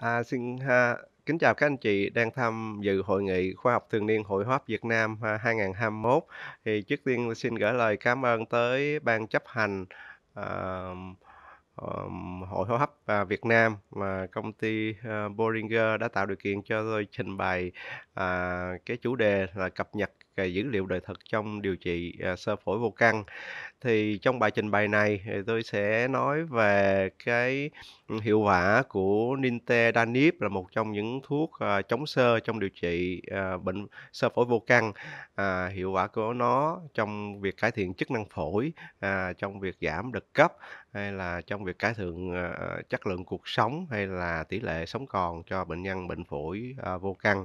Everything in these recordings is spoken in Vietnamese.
À, xin ha, kính chào các anh chị đang tham dự hội nghị khoa học thường niên Hội Hấp Việt Nam 2021. Thì trước tiên xin gửi lời cảm ơn tới ban chấp hành à, um, Hội Hô Hấp à, Việt Nam mà công ty à, ờ, Boringer đã tạo điều kiện cho tôi trình bày à, cái chủ đề là cập nhật à, dữ liệu đời thực trong điều trị à, sơ phổi vô căn. Thì trong bài trình bày này thì tôi sẽ nói về cái hiệu quả của nintedanib là một trong những thuốc à, chống sơ trong điều trị à, bệnh sơ phổi vô căn. À, hiệu quả của nó trong việc cải thiện chức năng phổi, à, trong việc giảm đợt cấp hay là trong việc cải thiện chất lượng cuộc sống hay là tỷ lệ sống còn cho bệnh nhân bệnh phổi vô căn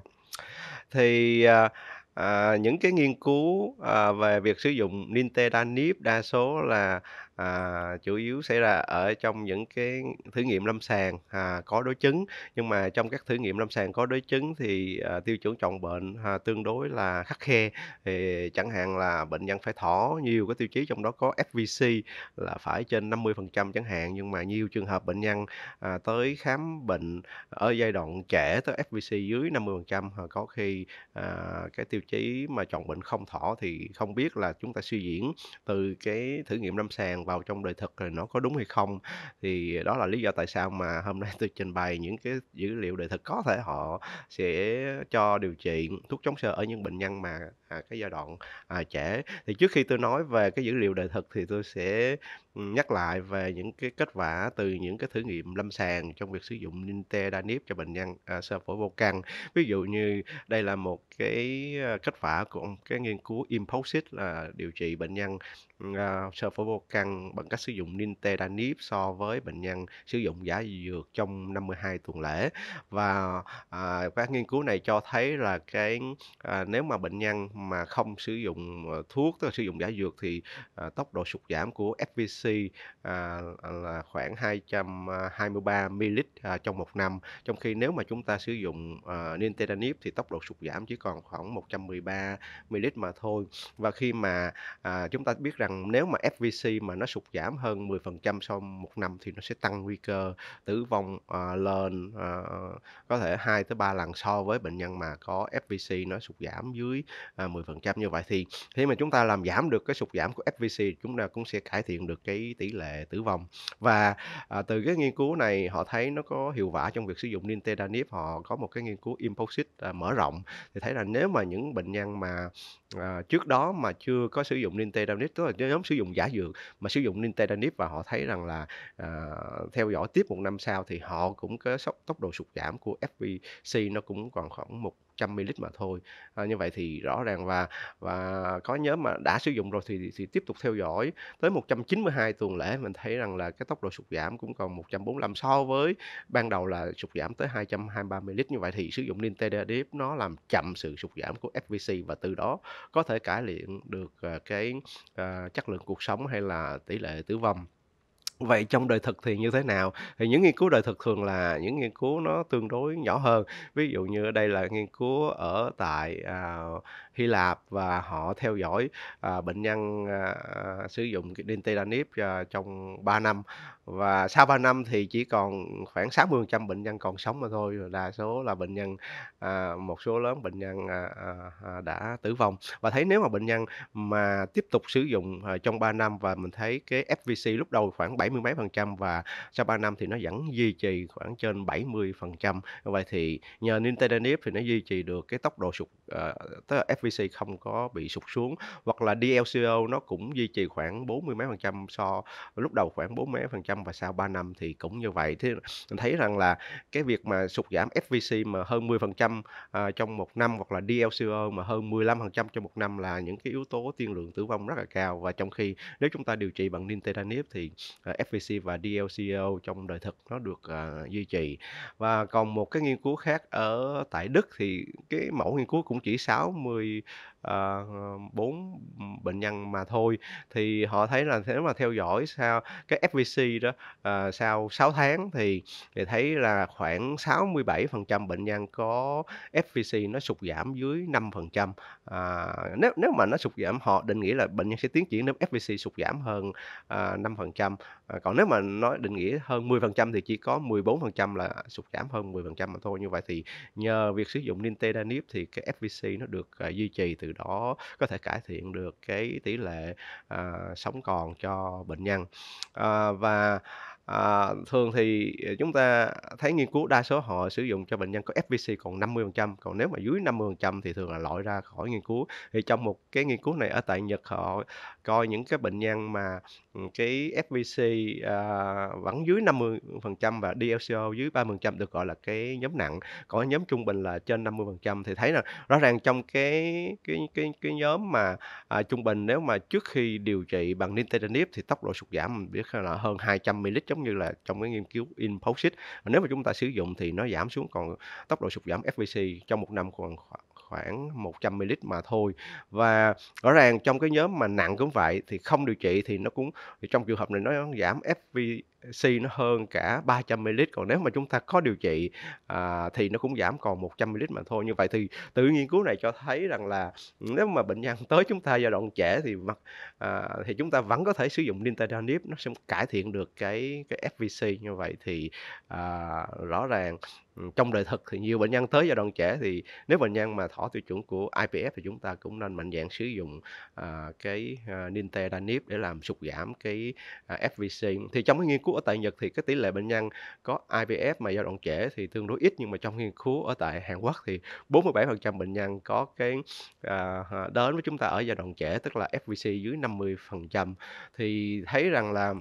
thì uh, à, những cái nghiên cứu à, về việc sử dụng ninte danip đa số là à, chủ yếu xảy ra ở trong những cái thử nghiệm lâm sàng à, có đối chứng nhưng mà trong các thử nghiệm lâm sàng có đối chứng thì à, tiêu chuẩn chọn bệnh à, tương đối là khắc khe thì chẳng hạn là bệnh nhân phải thỏ nhiều cái tiêu chí trong đó có FVC là phải trên 50% chẳng hạn nhưng mà nhiều trường hợp bệnh nhân à, tới khám bệnh ở giai đoạn trẻ tới FVC dưới 50% hoặc à, có khi à, cái tiêu chí mà chọn bệnh không thỏ thì không biết là chúng ta suy diễn từ cái thử nghiệm lâm sàng vào trong đời thực rồi nó có đúng hay không thì đó là lý do tại sao mà hôm nay tôi trình bày những cái dữ liệu đời thực có thể họ sẽ cho điều trị thuốc chống sơ ở những bệnh nhân mà à, cái giai đoạn à, trẻ thì trước khi tôi nói về cái dữ liệu đời thực thì tôi sẽ nhắc lại về những cái kết quả từ những cái thử nghiệm lâm sàng trong việc sử dụng nintedanib cho bệnh nhân à, sơ phổi vô căn ví dụ như đây là một cái à, kết quả của cái nghiên cứu imposit là điều trị bệnh nhân à, sơ phổi vô căn bằng cách sử dụng nintedanib so với bệnh nhân sử dụng giả dược trong 52 tuần lễ và à, các nghiên cứu này cho thấy là cái à, nếu mà bệnh nhân mà không sử dụng ờ, thuốc tức là sử dụng giả dược thì à, tốc độ sụt giảm của FVC à, à, là khoảng 223 à, ml à, trong một năm trong khi nếu mà chúng ta sử dụng à, nintedanib thì tốc độ sụt giảm chỉ còn khoảng 113 ml mà thôi và khi mà à, chúng ta biết rằng nếu mà FVC mà nó sụt giảm hơn 10% sau một năm thì nó sẽ tăng nguy cơ tử vong à, lên à, có thể 2 tới 3 lần so với bệnh nhân mà có FVC nó sụt giảm dưới à, 10% như vậy thì khi mà chúng ta làm giảm được cái sụt giảm của FVC chúng ta cũng sẽ cải thiện được cái tỷ lệ tử vong và à, từ cái nghiên cứu này họ thấy nó có hiệu quả trong việc sử dụng nintedanib họ có một cái nghiên cứu imposit à, mở rộng thì thấy là nếu mà những bệnh nhân mà à, trước đó mà chưa có sử dụng nintedanib tức là nhóm sử dụng giả dược mà sử dụng nintedanib và họ thấy rằng là à, theo dõi tiếp một năm sau thì họ cũng có tốc độ sụt giảm của FVC nó cũng còn khoảng một 100 ml mà thôi à, như vậy thì rõ ràng và và có nhớ mà đã sử dụng rồi thì thì tiếp tục theo dõi tới 192 tuần lễ mình thấy rằng là cái tốc độ sụt giảm cũng còn 145 so với ban đầu là sụt giảm tới 223 ml như vậy thì sử dụng deep nó làm chậm sự sụt giảm của FVC và từ đó có thể cải thiện được à, cái uh, chất lượng cuộc sống hay là tỷ lệ tử vong vậy trong đời thực thì như thế nào thì những nghiên cứu đời thực thường là những nghiên cứu nó tương đối nhỏ hơn ví dụ như đây là nghiên cứu ở tại uh, Hy Lạp và họ theo dõi à, bệnh nhân à, sử dụng cái Dintedanib à, trong 3 năm và sau 3 năm thì chỉ còn khoảng 60% bệnh nhân còn sống mà thôi đa số là bệnh nhân à, một số lớn bệnh nhân à, à, à, đã tử vong và thấy nếu mà bệnh nhân mà tiếp tục sử dụng à, trong 3 năm và mình thấy cái FVC lúc đầu khoảng 70 mấy phần trăm và sau 3 năm thì nó vẫn duy trì khoảng trên 70 phần trăm vậy thì nhờ Nintedanib thì nó duy trì được cái tốc độ sụt à, tức là F FVC không có bị sụt xuống hoặc là DLCO nó cũng duy trì khoảng 40 mấy phần trăm so lúc đầu khoảng 40 mấy phần trăm và sau 3 năm thì cũng như vậy thế mình thấy rằng là cái việc mà sụt giảm FVC mà hơn 10 phần trăm à, trong một năm hoặc là DLCO mà hơn 15 phần trăm trong một năm là những cái yếu tố tiên lượng tử vong rất là cao và trong khi nếu chúng ta điều trị bằng nintedanib thì à, FVC và DLCO trong đời thực nó được uh, duy trì và còn một cái nghiên cứu khác ở tại Đức thì cái mẫu nghiên cứu cũng chỉ 60 the Ờ, bốn uh, bệnh nhân mà thôi thì họ thấy là nếu mà theo dõi sau cái FVC đó uh, sau 6 tháng thì thì thấy là khoảng 67% bệnh nhân có FVC nó sụt giảm dưới 5% à, uh, nếu nếu mà nó sụt giảm họ định nghĩa là bệnh nhân sẽ tiến triển nếu FVC sụt giảm hơn à, uh, 5% à, còn nếu mà nói định nghĩa hơn 10% thì chỉ có 14% là sụt giảm hơn 10% mà thôi như vậy thì nhờ việc sử dụng nintedanib thì cái FVC nó được uh, duy trì từ đó có thể cải thiện được cái tỷ lệ à, sống còn cho bệnh nhân à, và À, thường thì ờ, chúng ta thấy nghiên cứu đa số họ sử dụng cho bệnh nhân có FVC còn 50%, còn nếu mà dưới 50% thì thường là loại ra khỏi nghiên cứu. Thì trong một cái nghiên cứu này ở tại Nhật họ coi những cái bệnh nhân mà ừ, cái FVC à, ờ, vẫn dưới 50% và DLCO dưới 30% được gọi là cái nhóm nặng, còn nhóm trung bình là trên 50% thì thấy là rõ ràng trong cái cái cái cái nhóm mà à, trung bình nếu mà trước khi điều trị bằng nintedanib thì tốc độ sụt giảm mình biết là hơn 200 ml giống như là trong cái nghiên cứu Imposit nếu mà chúng ta sử dụng thì nó giảm xuống còn tốc độ sụt giảm FVC trong một năm còn khoảng khoảng 100 ml mà thôi và rõ ràng trong cái nhóm mà nặng cũng vậy thì không điều trị thì nó cũng thì trong trường hợp này nó giảm FV si nó hơn cả 300 ml còn nếu mà chúng ta có điều trị à, thì nó cũng giảm còn 100 ml mà thôi như vậy thì từ nghiên cứu này cho thấy rằng là nếu mà bệnh nhân tới chúng ta giai đoạn trẻ thì mặt à, thì chúng ta vẫn có thể sử dụng nintedanib nó sẽ cải thiện được cái cái FVC như vậy thì à, rõ ràng ừ, trong đời thực thì nhiều bệnh nhân tới giai đoạn trẻ thì nếu bệnh nhân mà thỏa tiêu chuẩn của IPF thì chúng ta cũng nên mạnh dạn sử dụng à, cái uh, nintedanib để làm sụt giảm cái uh, à, FVC thì trong cái nghiên cứu cứu ở tại Nhật thì cái tỷ lệ bệnh nhân có IVF mà giai đoạn trẻ thì tương đối ít nhưng mà trong nghiên cứu ở tại Hàn Quốc thì 47% bệnh nhân có cái à, à, đến với chúng ta ở giai đoạn trẻ tức là FVC dưới 50% thì thấy rằng là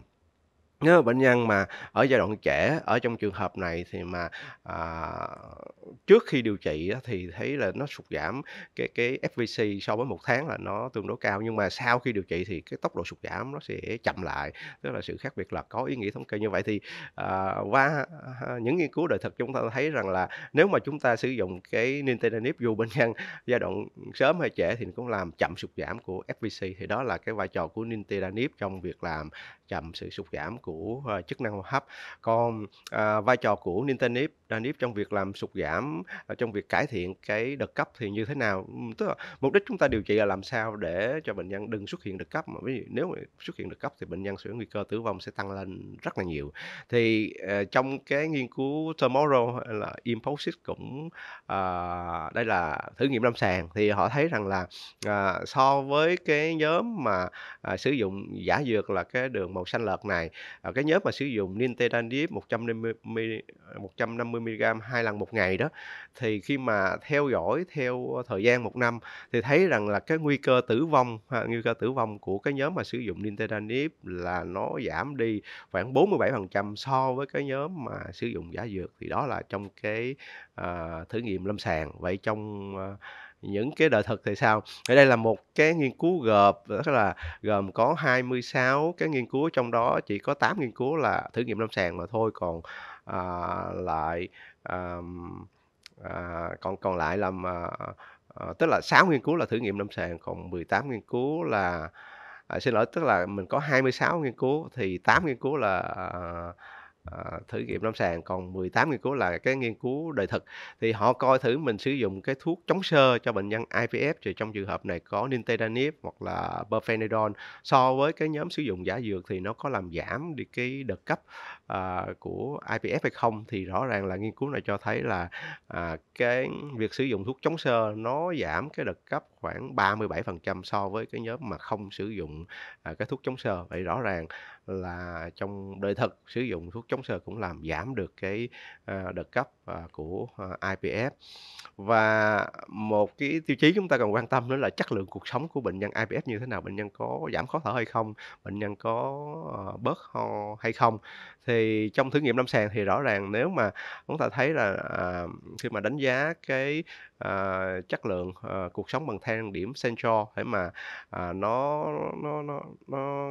nếu bệnh nhân mà ở giai đoạn trẻ ở trong trường hợp này thì mà à, trước khi điều trị thì thấy là nó sụt giảm cái cái FVC so với một tháng là nó tương đối cao nhưng mà sau khi điều trị thì cái tốc độ sụt giảm nó sẽ chậm lại tức là sự khác biệt là có ý nghĩa thống kê như vậy thì à, qua à, những nghiên cứu đời thực chúng ta thấy rằng là nếu mà chúng ta sử dụng cái nintedanib dù bệnh nhân giai đoạn sớm hay trẻ thì cũng làm chậm sụt giảm của FVC thì đó là cái vai trò của nintedanib trong việc làm chậm sự sụt giảm của của uh, chức năng hô hấp còn uh, vai trò của nintanib danip trong việc làm sụt giảm ờ, trong việc cải thiện cái đợt cấp thì như thế nào tức là mục đích chúng ta điều trị là làm sao để cho bệnh nhân đừng xuất hiện đợt cấp mà ví dụ nếu xuất hiện đợt cấp thì bệnh nhân sẽ nguy cơ tử vong sẽ tăng lên rất là nhiều thì trong cái nghiên cứu tomorrow là imposit cũng uh, đây là thử nghiệm lâm sàng thì họ thấy rằng là uh, so với cái nhóm mà uh, sử dụng giả dược là cái đường màu xanh lợt này à, cái nhớp mà sử dụng nintedanib 150 150 mg hai lần một ngày đó thì khi mà theo dõi theo ờ, thời gian một năm thì thấy rằng là cái nguy cơ tử vong ha, nguy cơ tử vong của cái nhóm mà sử dụng nintedanib là nó giảm đi khoảng 47% so với cái nhóm mà sử dụng giả dược thì đó là trong cái uh, thử nghiệm lâm sàng vậy trong uh, những cái đời thực thì sao ở đây là một cái nghiên cứu gộp rất là gồm có 26 cái nghiên cứu trong đó chỉ có 8 nghiên cứu là thử nghiệm lâm sàng mà thôi còn à, lại à, à, còn còn lại là à, tức là 6 nghiên cứu là thử nghiệm lâm sàng còn 18 nghiên cứu là à, xin lỗi tức là mình có 26 nghiên cứu thì 8 nghiên cứu là à, Ờ, thử nghiệm lâm sàng còn 18 nghiên cứu là cái nghiên cứu đời thực thì họ coi thử mình sử dụng cái thuốc chống sơ cho bệnh nhân IPF thì trong trường hợp này có nintedanib hoặc là perfenidone so với cái nhóm sử dụng giả dược thì nó có làm giảm đi cái đợt cấp uh, của IPF hay không thì rõ ràng là nghiên cứu này cho thấy là uh, cái việc sử dụng thuốc chống sơ nó giảm cái đợt cấp khoảng 37% so với cái nhóm mà không sử dụng uh, cái thuốc chống sơ vậy rõ ràng là trong đời thực sử dụng thuốc chống sờ cũng làm giảm được cái ờ, đợt cấp ờ, của ờ, IPF và một cái tiêu chí chúng ta cần quan tâm nữa là chất lượng cuộc sống của bệnh nhân IPF như thế nào bệnh nhân có giảm khó thở hay không bệnh nhân có bớt ho hay không thì trong thử nghiệm lâm sàng thì rõ ràng nếu mà chúng ta thấy là khi mà đánh giá cái à, chất lượng à, cuộc sống bằng thang điểm central để mà à, nó nó nó nó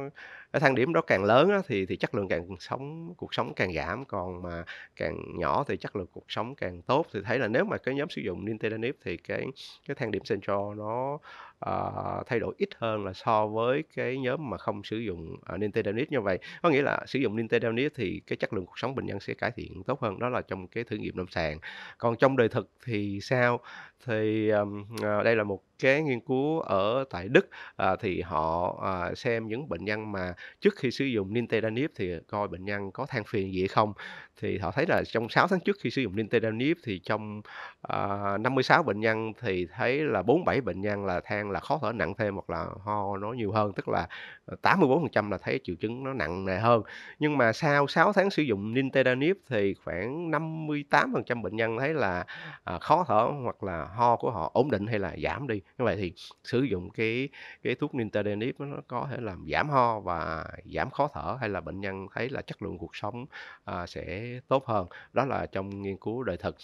cái thang điểm đó càng lớn á, thì thì chất lượng càng sống cuộc sống càng giảm còn mà càng nhỏ thì chất lượng cuộc sống càng tốt thì thấy là nếu mà cái nhóm sử dụng Nintendo thì cái cái thang điểm Central nó uh, thay đổi ít hơn là so với cái nhóm mà không sử dụng uh, Nintendo NES như vậy có nghĩa là sử dụng Nintendo NES thì cái chất lượng cuộc sống bệnh nhân sẽ cải thiện tốt hơn đó là trong cái thử nghiệm lâm sàng còn trong đời thực thì sao thì um, uh, đây là một cái nghiên cứu ở tại Đức à, thì họ à, xem những bệnh nhân mà trước khi sử dụng nintedanib thì coi bệnh nhân có than phiền gì hay không thì họ thấy là trong 6 tháng trước khi sử dụng nintedanib thì trong à, 56 bệnh nhân thì thấy là 47 bệnh nhân là than là khó thở nặng thêm hoặc là ho nó nhiều hơn tức là 84% ờ, là thấy triệu chứng nó nặng nề hơn nhưng mà sau 6 tháng sử dụng nintedanib thì khoảng 58% bệnh nhân thấy là à, khó thở hoặc là ho của họ ổn định hay là giảm đi như vậy thì sử dụng cái cái thuốc nintedanib nó có thể làm giảm ho và giảm khó thở hay là bệnh nhân thấy là chất lượng cuộc sống à, sẽ tốt hơn đó là trong nghiên cứu đời thực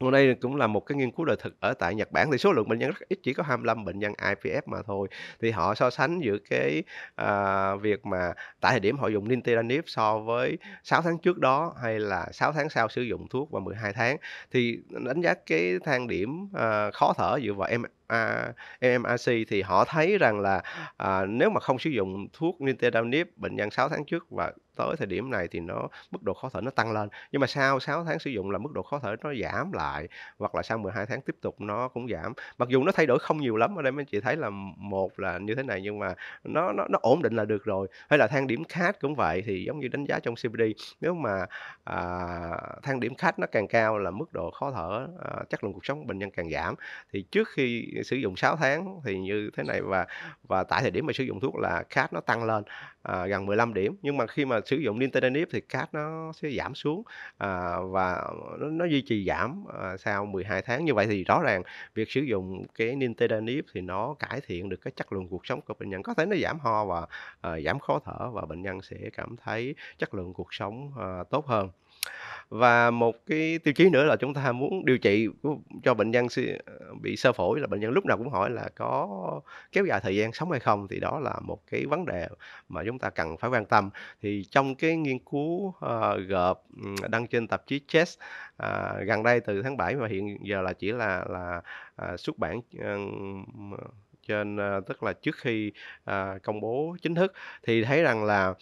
Hôm nay cũng là một cái nghiên cứu đời thực ở tại Nhật Bản thì số lượng bệnh nhân rất ít chỉ có 25 bệnh nhân IPF mà thôi thì họ so sánh giữa cái à, việc mà tại thời điểm họ dùng nintedanib so với 6 tháng trước đó hay là 6 tháng sau sử dụng thuốc và 12 tháng thì đánh giá cái thang điểm à, khó thở dựa vào em à, MMRC thì họ thấy rằng là à, nếu mà không sử dụng thuốc nintedanib bệnh nhân 6 tháng trước và tới thời điểm này thì nó mức độ khó thở nó tăng lên nhưng mà sau 6 tháng sử dụng là mức độ khó thở nó giảm lại hoặc là sau 12 tháng tiếp tục nó cũng giảm mặc dù nó thay đổi không nhiều lắm ở đây mấy chị thấy là một là như thế này nhưng mà nó nó, nó ổn định là được rồi hay là thang điểm khát cũng vậy thì giống như đánh giá trong CBD nếu mà à, thang điểm khát nó càng cao là mức độ khó thở à, chất lượng cuộc sống bệnh nhân càng giảm thì trước khi sử dụng 6 tháng thì như thế này và và tại thời điểm mà sử dụng thuốc là CAT nó tăng lên à, gần 15 điểm nhưng mà khi mà sử dụng nintedanib thì CAT nó sẽ giảm xuống à, và nó, nó duy trì giảm à, sau 12 tháng như vậy thì rõ ràng việc sử dụng cái nintedanib thì nó cải thiện được cái chất lượng cuộc sống của bệnh nhân có thể nó giảm ho và à, giảm khó thở và bệnh nhân sẽ cảm thấy chất lượng cuộc sống à, tốt hơn và một cái tiêu chí nữa là chúng ta muốn điều trị cho bệnh nhân ờ, bị sơ phổi là bệnh nhân lúc nào cũng hỏi là có kéo dài thời gian sống hay không thì đó là một cái vấn đề mà chúng ta cần phải quan tâm thì trong cái nghiên cứu uh, gộp đăng trên tạp chí Chess uh, gần đây từ tháng 7 và hiện giờ là chỉ là là uh, xuất bản uh, trên uh, tức là trước khi uh, công bố chính thức thì thấy rằng là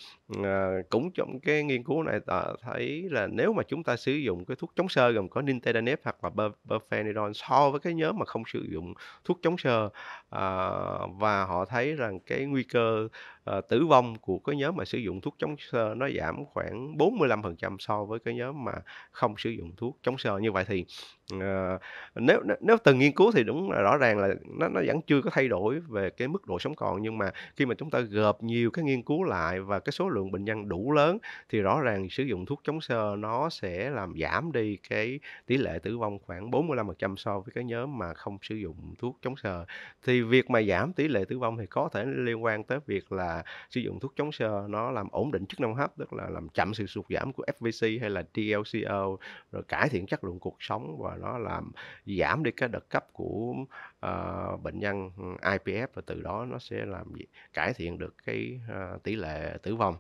à, cũng trong cái nghiên cứu này ta thấy là nếu mà chúng ta sử dụng cái thuốc chống sơ gồm có nintedanib hoặc là bufenidone so với cái nhóm mà không sử dụng thuốc chống sơ à, và họ thấy rằng cái nguy cơ à, tử vong của cái nhóm mà sử dụng thuốc chống sơ nó giảm khoảng 45% so với cái nhóm mà không sử dụng thuốc chống sơ như vậy thì à, nếu nếu từng nghiên cứu thì đúng là rõ ràng là nó nó vẫn chưa có thay đổi về cái mức độ sống còn nhưng mà khi mà chúng ta gộp nhiều cái nghiên cứu lại và cái số lượng bệnh nhân đủ lớn thì rõ ràng sử dụng thuốc chống sơ nó sẽ làm giảm đi cái tỷ lệ tử vong khoảng 45% so với cái nhóm mà không sử dụng thuốc chống sơ. Thì việc mà giảm tỷ lệ tử vong thì có thể liên quan tới việc là sử dụng thuốc chống sơ nó làm ổn định chức năng hấp tức là làm chậm sự sụt giảm của FVC hay là DLCO rồi cải thiện chất lượng cuộc sống và nó làm giảm đi cái đợt cấp của uh, bệnh nhân IPF và từ đó nó sẽ làm gì? cải thiện được cái uh, tỷ lệ tử vong.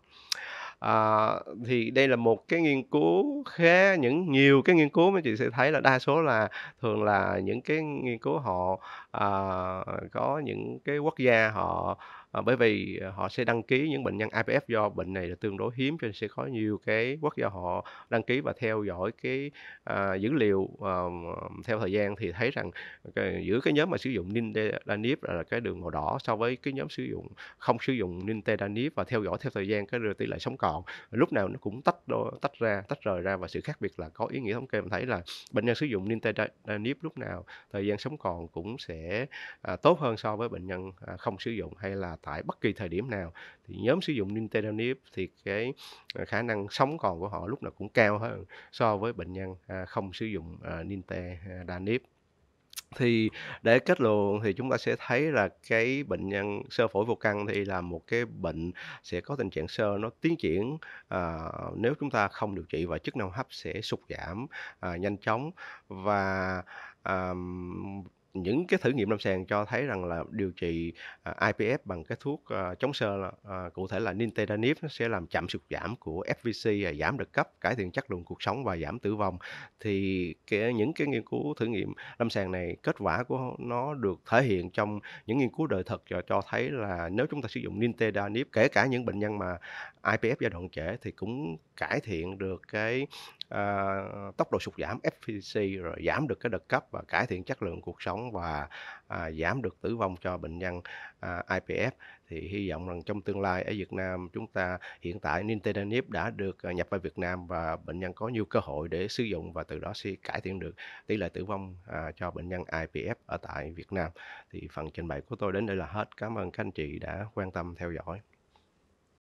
À, thì đây là một cái nghiên cứu khá những nhiều cái nghiên cứu mà chị sẽ thấy là đa số là thường là những cái nghiên cứu họ à, có những cái quốc gia họ Ờ, bởi vì ờ, họ sẽ đăng ký những bệnh nhân IPF do bệnh này là tương đối hiếm cho nên sẽ có nhiều cái quốc gia họ đăng ký và theo dõi cái à, dữ liệu à, theo thời gian thì thấy rằng cái, giữa cái nhóm mà sử dụng nintedanib là cái đường màu đỏ so với cái nhóm sử dụng không sử dụng nintedanib và theo dõi theo thời gian cái tỷ lệ sống còn lúc nào nó cũng tách đôi, tách ra tách rời ra và sự khác biệt là có ý nghĩa thống kê mình thấy là bệnh nhân sử dụng nintedanib lúc nào thời gian sống còn cũng sẽ à, tốt hơn so với bệnh nhân à, không sử dụng hay là tại bất kỳ thời điểm nào thì nhóm sử dụng nintedanib thì cái ờ, khả năng sống còn của họ lúc nào cũng cao hơn so với bệnh nhân à, không sử dụng ờ, nintedanib thì để kết luận thì chúng ta sẽ thấy là cái bệnh nhân sơ phổi vô căn thì là một cái bệnh sẽ có tình trạng sơ nó tiến triển à, nếu chúng ta không điều trị và chức năng hấp sẽ sụt giảm à, nhanh chóng và à, những cái thử nghiệm lâm sàng cho thấy rằng là điều trị à, IPF bằng cái thuốc ờ, chống sơ là, ờ, cụ thể là nintedanib nó sẽ làm chậm sụt giảm của FVC và giảm được cấp cải thiện chất lượng cuộc sống và giảm tử vong thì cái, những cái nghiên cứu thử nghiệm lâm sàng này kết quả của nó được thể hiện trong những nghiên cứu đời thực cho, cho thấy là nếu chúng ta sử dụng nintedanib kể cả những bệnh nhân mà IPF giai đoạn trễ thì cũng cải thiện được cái uh, tốc độ sụt giảm FVC rồi giảm được cái đợt cấp và cải thiện chất lượng cuộc sống và à, giảm được tử vong cho bệnh nhân à, IPF thì hy vọng rằng trong tương lai ở Việt Nam chúng ta hiện tại nintedanib đã được à, nhập vào Việt Nam và bệnh nhân có nhiều cơ hội để sử dụng và từ đó sẽ cải thiện được tỷ lệ tử vong à, cho bệnh nhân IPF ở tại Việt Nam. Thì phần trình bày của tôi đến đây là hết. Cảm ơn các anh chị đã quan tâm theo dõi.